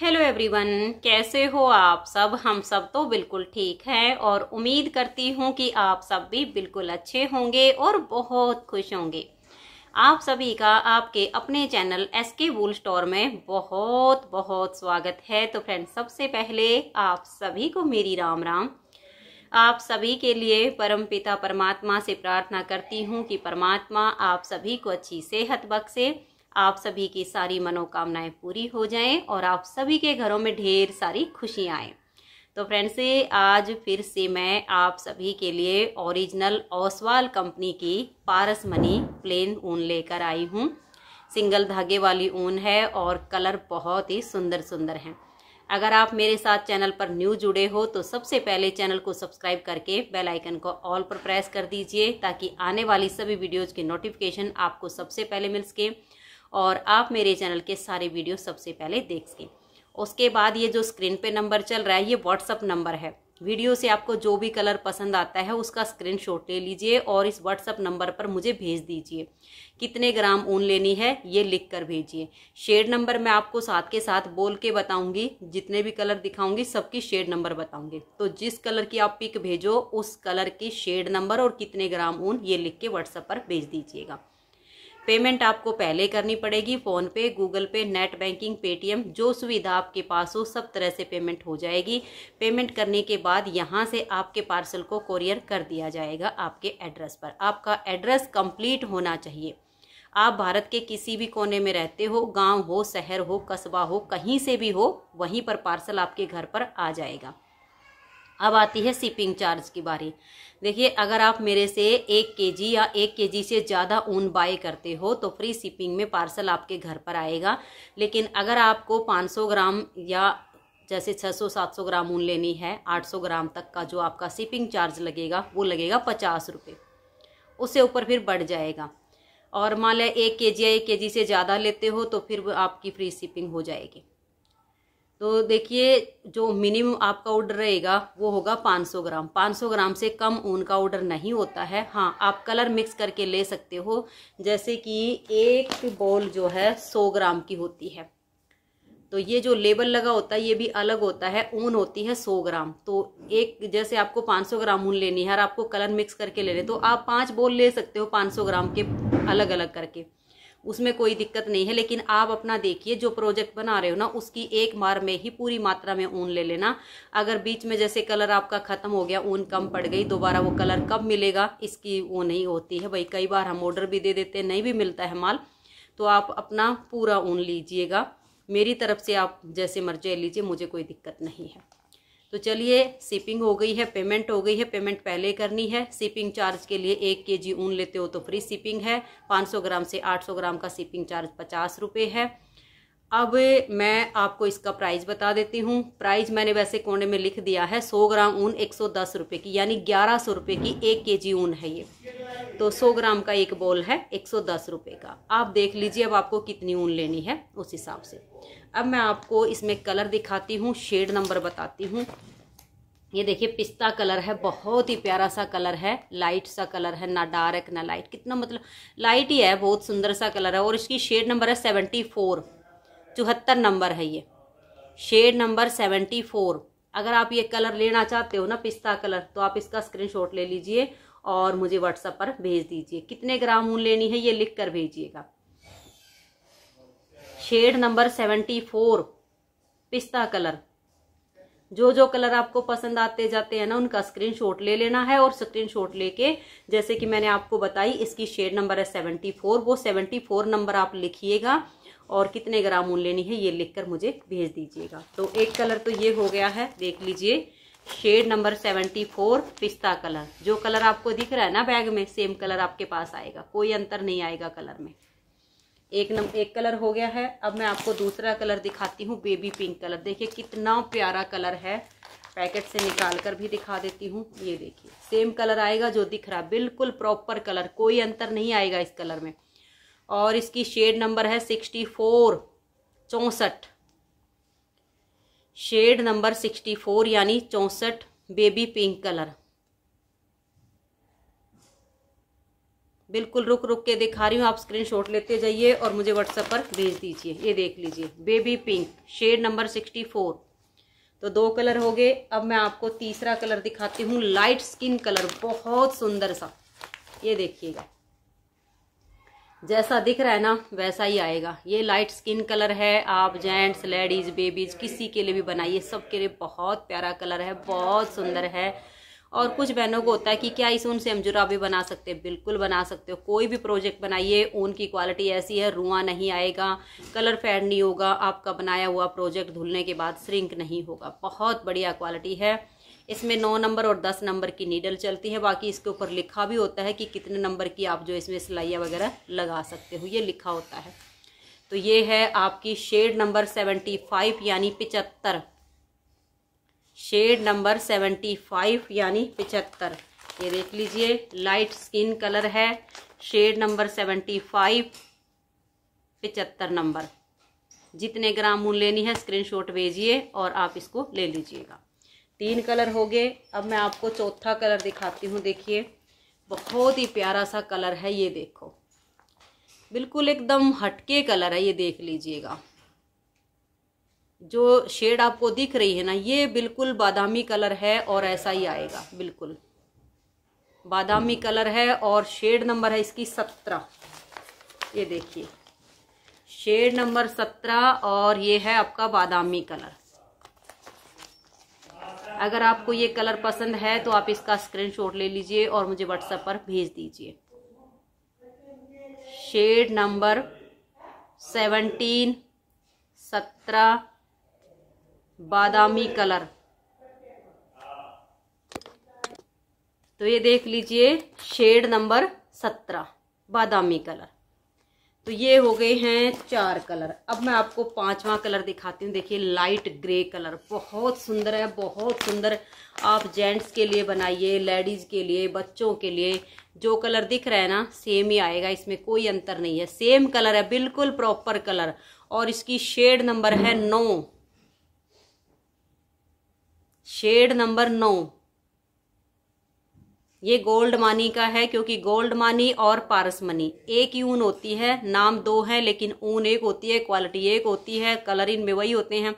hello everyone कैसे हो आप सब हम सब तो बिल्कुल ठीक हैं और उम्मीद करती हूँ कि आप सब भी बिल्कुल अच्छे होंगे और बहुत खुश होंगे आप सभी का आपके अपने चैनल एस के वूल स्टोर में बहुत बहुत स्वागत है तो फ्रेंड्स सबसे पहले आप सभी को मेरी राम राम आप सभी के लिए परम पिता परमात्मा से प्रार्थना करती हूँ कि परमात्मा आप सभी को अच्छी सेहत बख्शे से आप सभी की सारी मनोकामनाएं पूरी हो जाएं और आप सभी के घरों में ढेर सारी खुशियाँ आएँ तो फ्रेंड्स आज फिर से मैं आप सभी के लिए ओरिजिनल ओसवाल कंपनी की पारस मनी प्लेन ऊन लेकर आई हूँ सिंगल धागे वाली ऊन है और कलर बहुत ही सुंदर सुंदर हैं अगर आप मेरे साथ चैनल पर न्यू जुड़े हो तो सबसे पहले चैनल को सब्सक्राइब करके बेल आइकन को ऑल पर प्रेस कर दीजिए ताकि आने वाली सभी वीडियोज़ की नोटिफिकेशन आपको सबसे पहले मिल सके और आप मेरे चैनल के सारे वीडियो सबसे पहले देख सकें उसके बाद ये जो स्क्रीन पे नंबर चल रहा है ये व्हाट्सअप नंबर है वीडियो से आपको जो भी कलर पसंद आता है उसका स्क्रीनशॉट ले लीजिए और इस व्हाट्सअप नंबर पर मुझे भेज दीजिए कितने ग्राम ऊन लेनी है ये लिख कर भेजिए शेड नंबर मैं आपको साथ के साथ बोल के बताऊंगी जितने भी कलर दिखाऊंगी सबकी शेड नंबर बताऊंगी तो जिस कलर की आप पिक भेजो उस कलर की शेड नंबर और कितने ग्राम ऊन ये लिख के व्हाट्सअप पर भेज दीजिएगा पेमेंट आपको पहले करनी पड़ेगी फ़ोन पे गूगल पे नेट बैंकिंग पेटीएम जो सुविधा आपके पास हो सब तरह से पेमेंट हो जाएगी पेमेंट करने के बाद यहाँ से आपके पार्सल को कोरियर कर दिया जाएगा आपके एड्रेस पर आपका एड्रेस कंप्लीट होना चाहिए आप भारत के किसी भी कोने में रहते हो गांव हो शहर हो कस्बा हो कहीं से भी हो वहीं पर पार्सल आपके घर पर आ जाएगा अब आती है शिपिंग चार्ज की बारी देखिए अगर आप मेरे से एक केजी या एक केजी से ज़्यादा ऊन बाय करते हो तो फ्री शिपिंग में पार्सल आपके घर पर आएगा लेकिन अगर आपको 500 ग्राम या जैसे 600-700 ग्राम ऊन लेनी है 800 ग्राम तक का जो आपका शिपिंग चार्ज लगेगा वो लगेगा पचास रुपये उससे ऊपर फिर बढ़ जाएगा और मान लिया एक के जी या एक के जी से ज़्यादा लेते हो तो फिर आपकी फ्री शिपिंग हो जाएगी तो देखिए जो मिनिमम आपका ऑर्डर रहेगा वो होगा 500 ग्राम 500 ग्राम से कम ऊन का ऑर्डर नहीं होता है हाँ आप कलर मिक्स करके ले सकते हो जैसे कि एक बॉल जो है 100 ग्राम की होती है तो ये जो लेबल लगा होता है ये भी अलग होता है ऊन होती है 100 ग्राम तो एक जैसे आपको 500 ग्राम ऊन लेनी है और आपको कलर मिक्स करके ले रहे तो आप पांच बॉल ले सकते हो 500 ग्राम के अलग अलग करके उसमें कोई दिक्कत नहीं है लेकिन आप अपना देखिए जो प्रोजेक्ट बना रहे हो ना उसकी एक मार में ही पूरी मात्रा में ऊन ले लेना अगर बीच में जैसे कलर आपका ख़त्म हो गया ऊन कम पड़ गई दोबारा वो कलर कब मिलेगा इसकी वो नहीं होती है भाई कई बार हम ऑर्डर भी दे देते नहीं भी मिलता है माल तो आप अपना पूरा ऊन लीजिएगा मेरी तरफ से आप जैसे मर्जी लीजिए मुझे कोई दिक्कत नहीं है तो चलिए शिपिंग हो गई है पेमेंट हो गई है पेमेंट पहले करनी है शिपिंग चार्ज के लिए एक के जी ऊन लेते हो तो फ्री शिपिंग है 500 ग्राम से 800 ग्राम का शिपिंग चार्ज पचास रुपये है अब मैं आपको इसका प्राइस बता देती हूँ प्राइस मैंने वैसे कोने में लिख दिया है 100 ग्राम ऊन एक की यानी ग्यारह सौ रुपये की एक के ऊन है ये तो 100 ग्राम का एक बॉल है 110 रुपए का आप देख लीजिए अब आपको कितनी ऊन लेनी है उस हिसाब से अब मैं आपको इसमें कलर दिखाती हूँ शेड नंबर बताती हूँ ये देखिए पिस्ता कलर है बहुत ही प्यारा सा कलर है लाइट सा कलर है ना डार्क ना लाइट कितना मतलब लाइट ही है बहुत सुंदर सा कलर है और इसकी शेड नंबर है सेवेंटी फोर चौहत्तर नंबर है ये शेड नंबर सेवेंटी फोर अगर आप ये कलर लेना चाहते हो ना पिस्ता कलर तो आप इसका स्क्रीनशॉट ले लीजिए और मुझे व्हाट्सएप पर भेज दीजिए कितने ग्राम ऊन लेनी है ये लिख कर भेजिएगा शेड नंबर सेवेंटी फोर पिस्ता कलर जो जो कलर आपको पसंद आते जाते हैं ना उनका स्क्रीनशॉट ले लेना है और स्क्रीनशॉट लेके जैसे कि मैंने आपको बताई इसकी शेड नंबर है सेवेंटी फोर वो सेवेंटी फोर नंबर आप लिखिएगा और कितने ग्राम ऊन लेनी है ये लिखकर मुझे भेज दीजिएगा तो एक कलर तो ये हो गया है देख लीजिए शेड नंबर सेवेंटी फोर पिस्ता कलर जो कलर आपको दिख रहा है ना बैग में सेम कलर आपके पास आएगा कोई अंतर नहीं आएगा कलर में एक नंबर एक कलर हो गया है अब मैं आपको दूसरा कलर दिखाती हूँ बेबी पिंक कलर देखिए कितना प्यारा कलर है पैकेट से निकाल कर भी दिखा देती हूँ ये देखिए सेम कलर आएगा जो दिख रहा बिल्कुल प्रॉपर कलर कोई अंतर नहीं आएगा इस कलर में और इसकी शेड नंबर है सिक्सटी फोर चौंसठ शेड नंबर सिक्सटी फोर यानी चौंसठ बेबी पिंक कलर बिल्कुल रुक रुक के दिखा रही हूँ आप स्क्रीनशॉट लेते जाइए और मुझे व्हाट्सएप पर भेज दीजिए ये देख लीजिए baby pink shade number sixty four तो दो कलर हो गए अब मैं आपको तीसरा कलर दिखाती हूँ लाइट स्किन कलर बहुत सुंदर सा ये देखिएगा जैसा दिख रहा है ना वैसा ही आएगा ये लाइट स्किन कलर है आप जेंट्स लेडीज बेबीज किसी के लिए भी बनाइए सबके लिए बहुत प्यारा कलर है बहुत सुंदर है और कुछ बहनों को होता है कि क्या इस ऊन से हम जुराबे बना सकते हैं बिल्कुल बना सकते हो कोई भी प्रोजेक्ट बनाइए ऊन की क्वालिटी ऐसी है रुआ नहीं आएगा कलर फेड नहीं होगा आपका बनाया हुआ प्रोजेक्ट धुलने के बाद श्रिंक नहीं होगा बहुत बढ़िया क्वालिटी है इसमें नौ नंबर और दस नंबर की नीडल चलती है बाकी इसके ऊपर लिखा भी होता है कि कितने नंबर की आप जो इसमें सिलाइयाँ वगैरह लगा सकते हो ये लिखा होता है तो ये है आपकी शेड नंबर सेवेंटी फाइव यानी पिचहत्तर शेड नंबर सेवेंटी फाइव यानी पिचहत्तर ये देख लीजिए लाइट स्किन कलर है शेड नंबर सेवेंटी फाइव पिचहत्तर नंबर जितने ग्राम ऊन लेनी है स्क्रीनशॉट भेजिए और आप इसको ले लीजिएगा तीन कलर हो गए अब मैं आपको चौथा कलर दिखाती हूँ देखिए बहुत ही प्यारा सा कलर है ये देखो बिल्कुल एकदम हटके कलर है ये देख लीजिएगा जो शेड आपको दिख रही है ना ये बिल्कुल बादामी कलर है और ऐसा ही आएगा बिल्कुल बादामी कलर है और शेड नंबर है इसकी सत्रह ये देखिए शेड नंबर सत्रह और ये है आपका बादामी कलर अगर आपको ये कलर पसंद है तो आप इसका स्क्रीनशॉट ले लीजिए और मुझे व्हाट्सएप पर भेज दीजिए शेड नंबर सेवनटीन सत्रह बादामी कलर तो ये देख लीजिए शेड नंबर सत्रह बादामी कलर तो ये हो गए हैं चार कलर अब मैं आपको पांचवा कलर दिखाती हूँ देखिए लाइट ग्रे कलर बहुत सुंदर है बहुत सुंदर आप जेंट्स के लिए बनाइए लेडीज़ के लिए बच्चों के लिए जो कलर दिख रहा है ना सेम ही आएगा इसमें कोई अंतर नहीं है सेम कलर है बिल्कुल प्रॉपर कलर और इसकी शेड नंबर है नौ शेड नंबर नौ ये गोल्ड मानी का है क्योंकि गोल्ड मानी और पारस मनी एक ही ऊन होती है नाम दो है लेकिन ऊन एक होती है क्वालिटी एक होती है कलर इनमें वही होते हैं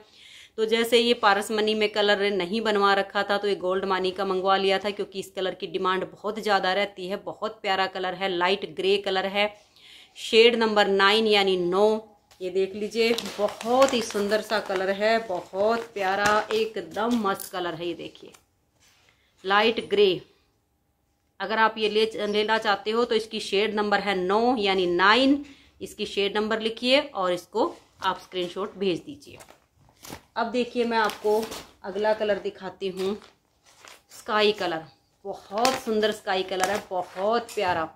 तो जैसे ये पारस मनी में कलर नहीं बनवा रखा था तो ये गोल्ड मानी का मंगवा लिया था क्योंकि इस कलर की डिमांड बहुत ज़्यादा रहती है बहुत प्यारा कलर है लाइट ग्रे कलर है शेड नंबर नाइन यानी नौ ये देख लीजिए बहुत ही सुंदर सा कलर है बहुत प्यारा एकदम मस्त कलर है ये देखिए लाइट ग्रे अगर आप ये ले लेना चाहते हो तो इसकी शेड नंबर है नौ यानी नाइन इसकी शेड नंबर लिखिए और इसको आप स्क्रीनशॉट भेज दीजिए अब देखिए मैं आपको अगला कलर दिखाती हूँ स्काई कलर बहुत सुंदर स्काई कलर है बहुत प्यारा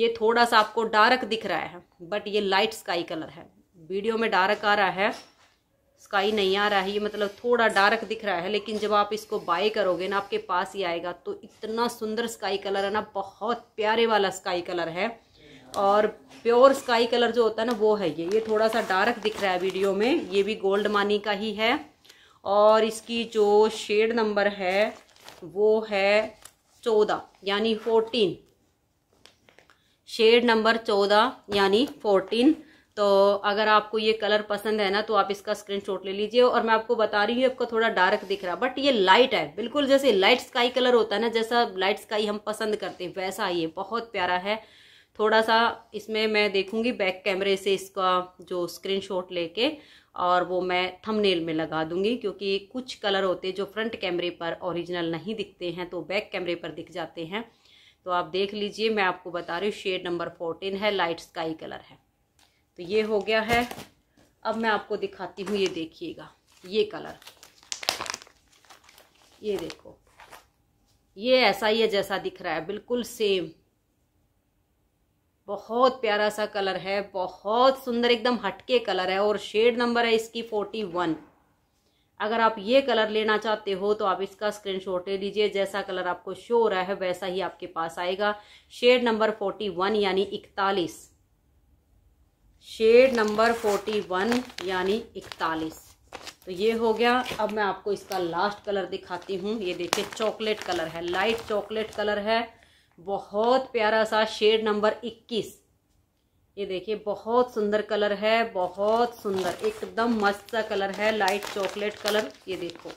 ये थोड़ा सा आपको डार्क दिख रहा है बट ये लाइट स्काई कलर है वीडियो में डार्क आ रहा है स्काई नहीं आ रहा है ये मतलब थोड़ा डार्क दिख रहा है लेकिन जब आप इसको बाय करोगे ना आपके पास ही आएगा तो इतना सुंदर स्काई कलर है ना बहुत प्यारे वाला स्काई कलर है और प्योर स्काई कलर जो होता है ना वो है ये ये थोड़ा सा डार्क दिख रहा है वीडियो में ये भी गोल्ड मानी का ही है और इसकी जो शेड नंबर है वो है चौदह यानी फोर्टीन शेड नंबर चौदह यानी फोर्टीन तो अगर आपको ये कलर पसंद है ना तो आप इसका स्क्रीनशॉट ले लीजिए और मैं आपको बता रही हूँ आपको थोड़ा डार्क दिख रहा बट ये लाइट है बिल्कुल जैसे लाइट स्काई कलर होता है ना जैसा लाइट स्काई हम पसंद करते हैं वैसा ये बहुत प्यारा है थोड़ा सा इसमें मैं देखूंगी बैक कैमरे से इसका जो स्क्रीनशॉट लेके और वो मैं थंबनेल में लगा दूंगी क्योंकि कुछ कलर होते जो फ्रंट कैमरे पर ओरिजिनल नहीं दिखते हैं तो बैक कैमरे पर दिख जाते हैं तो आप देख लीजिए मैं आपको बता रही हूँ शेड नंबर फोर्टीन है लाइट स्काई कलर है तो ये हो गया है अब मैं आपको दिखाती हूँ ये देखिएगा ये कलर ये देखो ये ऐसा ही है जैसा दिख रहा है बिल्कुल सेम बहुत प्यारा सा कलर है बहुत सुंदर एकदम हटके कलर है और शेड नंबर है इसकी फोर्टी वन अगर आप ये कलर लेना चाहते हो तो आप इसका स्क्रीनशॉट ले लीजिए जैसा कलर आपको शो हो रहा है वैसा ही आपके पास आएगा शेड नंबर फोर्टी वन यानी इकतालीस शेड नंबर फोर्टी वन यानी इकतालीस तो ये हो गया अब मैं आपको इसका लास्ट कलर दिखाती हूँ ये देखिए चॉकलेट कलर है लाइट चॉकलेट कलर है बहुत प्यारा सा शेड नंबर इक्कीस ये देखिए बहुत सुंदर कलर है बहुत सुंदर एकदम मस्त सा कलर है लाइट चॉकलेट कलर ये देखो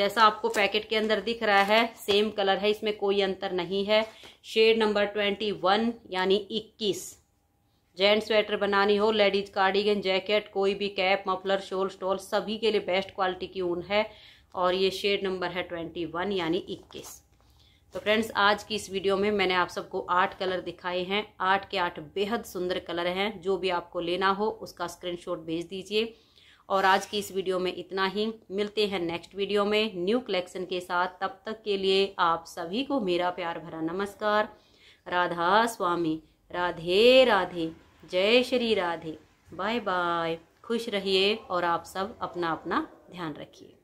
जैसा आपको पैकेट के अंदर दिख रहा है सेम कलर है इसमें कोई अंतर नहीं है शेड नंबर ट्वेंटी वन यानी इक्कीस जेंट्स स्वेटर बनानी हो लेडीज कार्डिगन जैकेट कोई भी कैप मफलर शोल स्टॉल सभी के लिए बेस्ट क्वालिटी की ऊन है और ये शेड नंबर है ट्वेंटी वन यानी इक्कीस तो फ्रेंड्स आज की इस वीडियो में मैंने आप सबको आठ कलर दिखाए हैं आठ के आठ बेहद सुंदर कलर हैं जो भी आपको लेना हो उसका स्क्रीनशॉट भेज दीजिए और आज की इस वीडियो में इतना ही मिलते हैं नेक्स्ट वीडियो में न्यू कलेक्शन के साथ तब तक के लिए आप सभी को मेरा प्यार भरा नमस्कार राधा स्वामी राधे राधे जय श्री राधे बाय बाय खुश रहिए और आप सब अपना अपना ध्यान रखिए